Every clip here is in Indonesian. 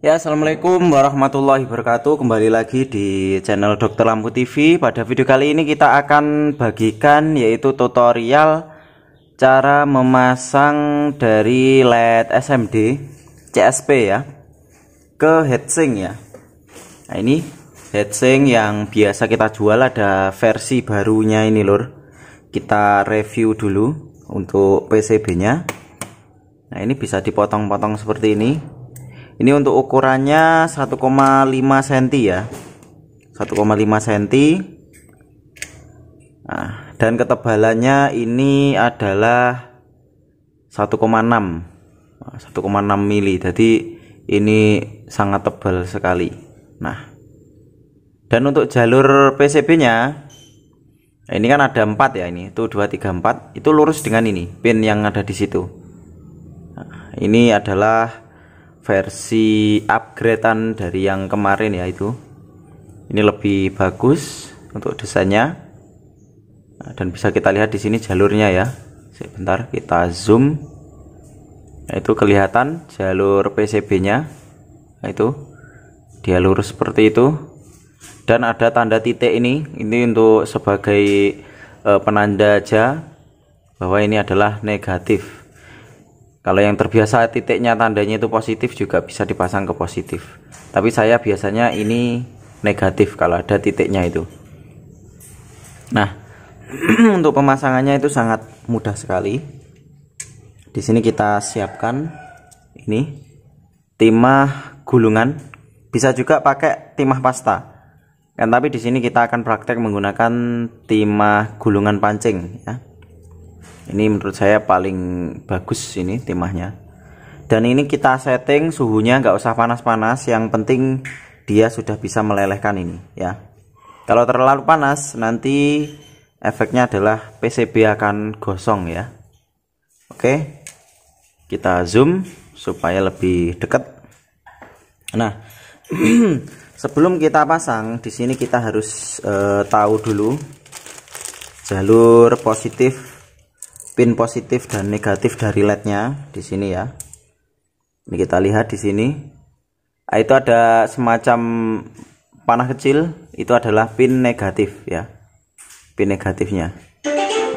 Ya, Assalamualaikum warahmatullahi wabarakatuh Kembali lagi di channel Dokter Lampu TV Pada video kali ini kita akan bagikan yaitu tutorial Cara memasang dari LED SMD CSP ya Ke heatsink ya Nah ini heatsink yang biasa kita jual ada versi barunya ini lor Kita review dulu untuk PCB nya Nah ini bisa dipotong-potong seperti ini ini untuk ukurannya 1,5 cm ya. 1,5 cm. Nah, dan ketebalannya ini adalah 1,6 1,6 nah, mili. Jadi ini sangat tebal sekali. Nah, dan untuk jalur PCB-nya nah, ini kan ada empat ya ini, itu dua tiga empat itu lurus dengan ini pin yang ada di situ. Nah, ini adalah versi upgradean dari yang kemarin ya itu ini lebih bagus untuk desainnya nah, dan bisa kita lihat di sini jalurnya ya sebentar kita zoom nah, itu kelihatan jalur PCB nya nah, itu dia lurus seperti itu dan ada tanda titik ini ini untuk sebagai e, penanda aja bahwa ini adalah negatif kalau yang terbiasa titiknya tandanya itu positif juga bisa dipasang ke positif. Tapi saya biasanya ini negatif kalau ada titiknya itu. Nah, untuk pemasangannya itu sangat mudah sekali. Di sini kita siapkan ini timah gulungan. Bisa juga pakai timah pasta. Kan tapi di sini kita akan praktek menggunakan timah gulungan pancing ya ini menurut saya paling bagus ini timahnya dan ini kita setting suhunya nggak usah panas-panas yang penting dia sudah bisa melelehkan ini ya kalau terlalu panas nanti efeknya adalah PCB akan gosong ya oke kita zoom supaya lebih dekat nah sebelum kita pasang di sini kita harus e, tahu dulu jalur positif pin positif dan negatif dari LED-nya di sini ya. Ini kita lihat di sini. Ah, itu ada semacam panah kecil, itu adalah pin negatif ya. Pin negatifnya.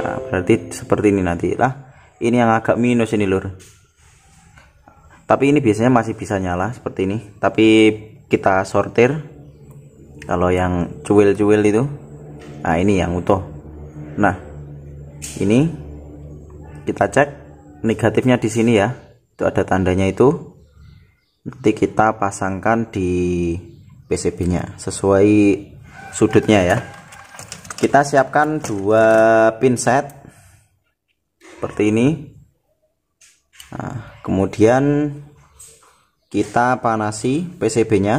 Nah, berarti seperti ini nanti lah. Ini yang agak minus ini lur. Tapi ini biasanya masih bisa nyala seperti ini. Tapi kita sortir. Kalau yang cuil-cuil itu. Nah, ini yang utuh. Nah, ini kita cek negatifnya di sini ya itu ada tandanya itu nanti kita pasangkan di PCB nya sesuai sudutnya ya kita siapkan dua pinset seperti ini nah, kemudian kita panasi PCB nya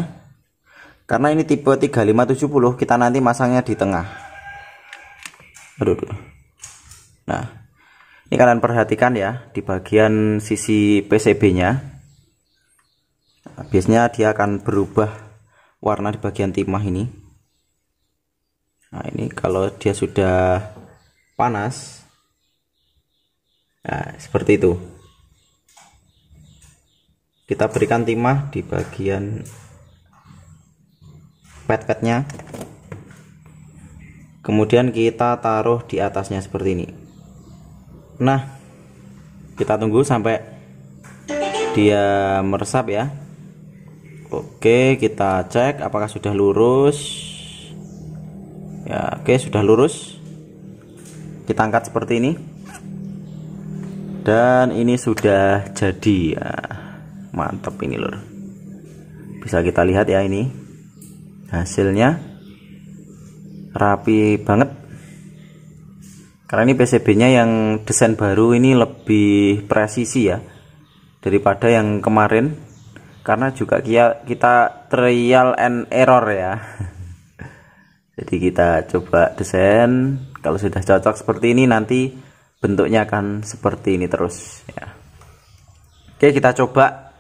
karena ini tipe 3570 kita nanti masangnya di tengah aduh, aduh. nah ini kalian perhatikan ya di bagian sisi PCB nya biasanya dia akan berubah warna di bagian timah ini nah ini kalau dia sudah panas nah seperti itu kita berikan timah di bagian pet-petnya kemudian kita taruh di atasnya seperti ini Nah, kita tunggu sampai dia meresap ya. Oke, kita cek apakah sudah lurus. Ya, oke sudah lurus. Kita angkat seperti ini. Dan ini sudah jadi ya. Mantap ini lur. Bisa kita lihat ya ini. Hasilnya rapi banget karena ini PCB-nya yang desain baru ini lebih presisi ya daripada yang kemarin karena juga kita trial and error ya jadi kita coba desain kalau sudah cocok seperti ini nanti bentuknya akan seperti ini terus ya oke kita coba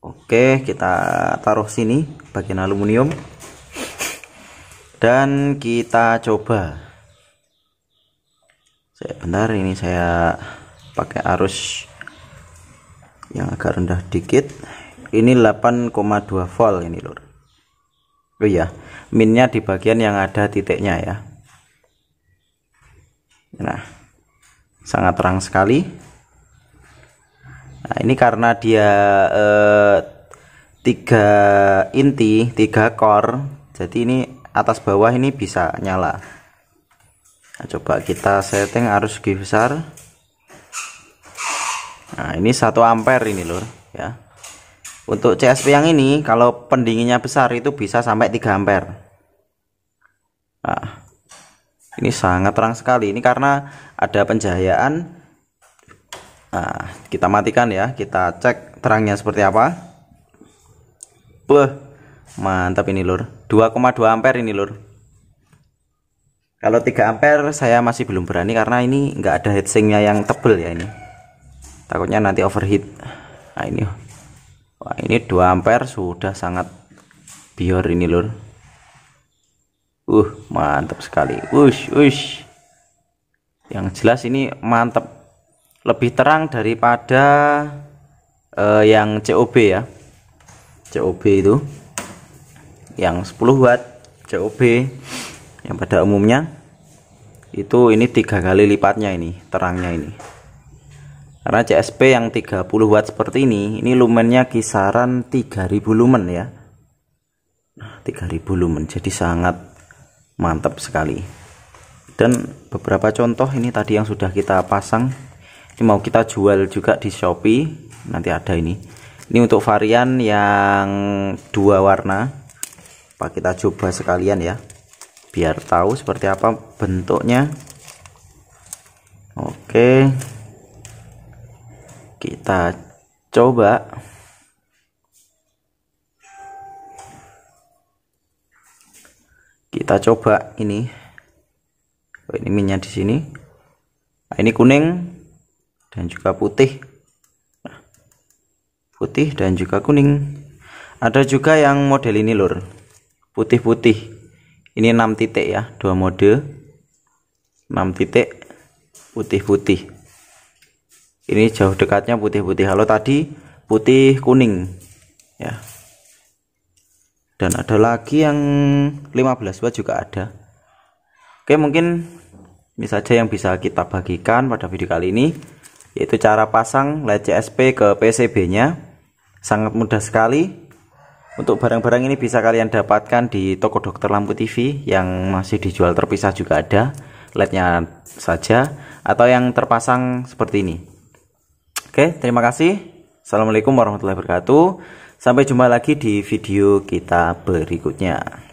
oke kita taruh sini bagian aluminium dan kita coba bentar ini saya pakai arus yang agak rendah dikit ini 8,2 volt ini lur oh ya minnya di bagian yang ada titiknya ya nah sangat terang sekali nah ini karena dia eh, 3 inti tiga core jadi ini atas bawah ini bisa nyala nah, coba kita setting arus lebih besar nah ini satu ampere ini lur ya untuk CSP yang ini kalau pendinginnya besar itu bisa sampai 3 ampere nah, ini sangat terang sekali ini karena ada pencahayaan. nah, kita matikan ya kita cek terangnya seperti apa Beuh, mantap ini lur 2,2 ampere ini lur kalau 3 ampere saya masih belum berani karena ini enggak ada heatsinknya yang tebel ya ini. Takutnya nanti overheat. Nah ini, wah ini 2 ampere sudah sangat biar ini lur. Uh mantap sekali. Ush ush. Yang jelas ini mantap. Lebih terang daripada uh, yang COB ya. COB itu yang 10 watt COB yang pada umumnya itu ini tiga kali lipatnya ini terangnya ini karena CSP yang 30 watt seperti ini ini lumennya kisaran 3000 lumen ya 3000 nah, lumen jadi sangat mantap sekali dan beberapa contoh ini tadi yang sudah kita pasang ini mau kita jual juga di Shopee nanti ada ini ini untuk varian yang dua warna Pak kita coba sekalian ya biar tahu seperti apa bentuknya oke kita coba kita coba ini oh, ini minyak di sini nah, ini kuning dan juga putih putih dan juga kuning ada juga yang model ini lur putih-putih ini 6 titik ya dua mode 6 titik putih-putih ini jauh dekatnya putih-putih halo tadi putih kuning ya dan ada lagi yang 15 watt juga ada oke mungkin ini saja yang bisa kita bagikan pada video kali ini yaitu cara pasang LED CSP ke PCB nya sangat mudah sekali untuk barang-barang ini bisa kalian dapatkan di toko dokter lampu TV yang masih dijual terpisah juga ada lednya saja atau yang terpasang seperti ini. Oke, terima kasih. Assalamualaikum warahmatullahi wabarakatuh. Sampai jumpa lagi di video kita berikutnya.